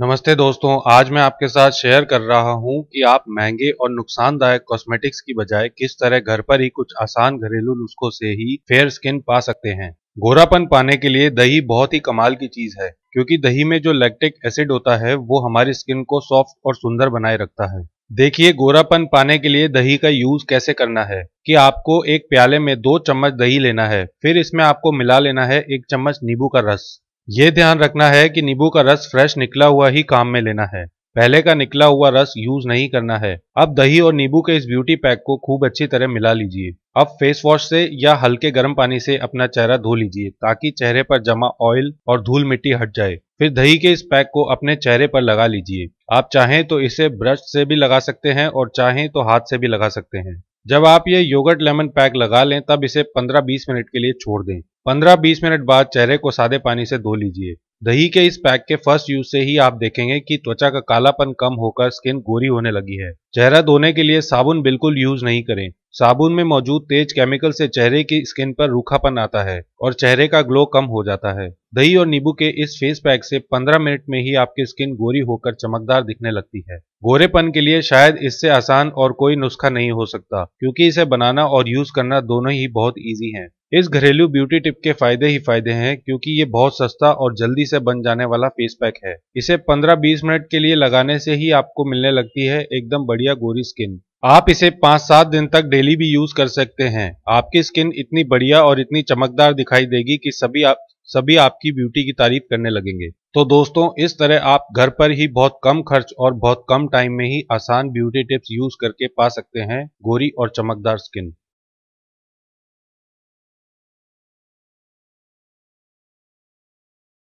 नमस्ते दोस्तों आज मैं आपके साथ शेयर कर रहा हूं कि आप महंगे और नुकसानदायक कॉस्मेटिक्स की बजाय किस तरह घर पर ही कुछ आसान घरेलू नुस्खों से ही फेयर स्किन पा सकते हैं गोरापन पाने के लिए दही बहुत ही कमाल की चीज है क्योंकि दही में जो लैक्टिक एसिड होता है वो हमारी स्किन को सॉफ्ट और सुंदर बनाए रखता है देखिए गोरापन पाने के लिए दही का यूज कैसे करना है कि आपको एक प्याले में दो चम्मच दही लेना है फिर इसमें आपको मिला लेना है एक चम्मच नींबू का रस ये ध्यान रखना है कि नींबू का रस फ्रेश निकला हुआ ही काम में लेना है पहले का निकला हुआ रस यूज नहीं करना है अब दही और नींबू के इस ब्यूटी पैक को खूब अच्छी तरह मिला लीजिए अब फेस वॉश से या हल्के गर्म पानी से अपना चेहरा धो लीजिए ताकि चेहरे पर जमा ऑयल और धूल मिट्टी हट जाए फिर दही के इस पैक को अपने चेहरे पर लगा लीजिए आप चाहें तो इसे ब्रश से भी लगा सकते हैं और चाहें तो हाथ से भी लगा सकते हैं जब आप ये योगर्ट लेमन पैक लगा लें तब इसे 15-20 मिनट के लिए छोड़ दें 15-20 मिनट बाद चेहरे को सादे पानी से धो लीजिए दही के इस पैक के फर्स्ट यूज से ही आप देखेंगे कि त्वचा का कालापन कम होकर स्किन गोरी होने लगी है चेहरा धोने के लिए साबुन बिल्कुल यूज नहीं करें साबुन में मौजूद तेज केमिकल से चेहरे की स्किन पर रूखापन आता है और चेहरे का ग्लो कम हो जाता है दही और नींबू के इस फेस पैक से 15 मिनट में ही आपकी स्किन गोरी होकर चमकदार दिखने लगती है गोरेपन के लिए शायद इससे आसान और कोई नुस्खा नहीं हो सकता क्योंकि इसे बनाना और यूज करना दोनों ही बहुत ईजी है इस घरेलू ब्यूटी टिप के फायदे ही फायदे हैं क्योंकि ये बहुत सस्ता और जल्दी से बन जाने वाला फेस पैक है इसे 15-20 मिनट के लिए लगाने से ही आपको मिलने लगती है एकदम बढ़िया गोरी स्किन आप इसे पाँच सात दिन तक डेली भी यूज कर सकते हैं आपकी स्किन इतनी बढ़िया और इतनी चमकदार दिखाई देगी कि सभी आप सभी आपकी ब्यूटी की तारीफ करने लगेंगे तो दोस्तों इस तरह आप घर पर ही बहुत कम खर्च और बहुत कम टाइम में ही आसान ब्यूटी टिप्स यूज करके पा सकते हैं गोरी और चमकदार स्किन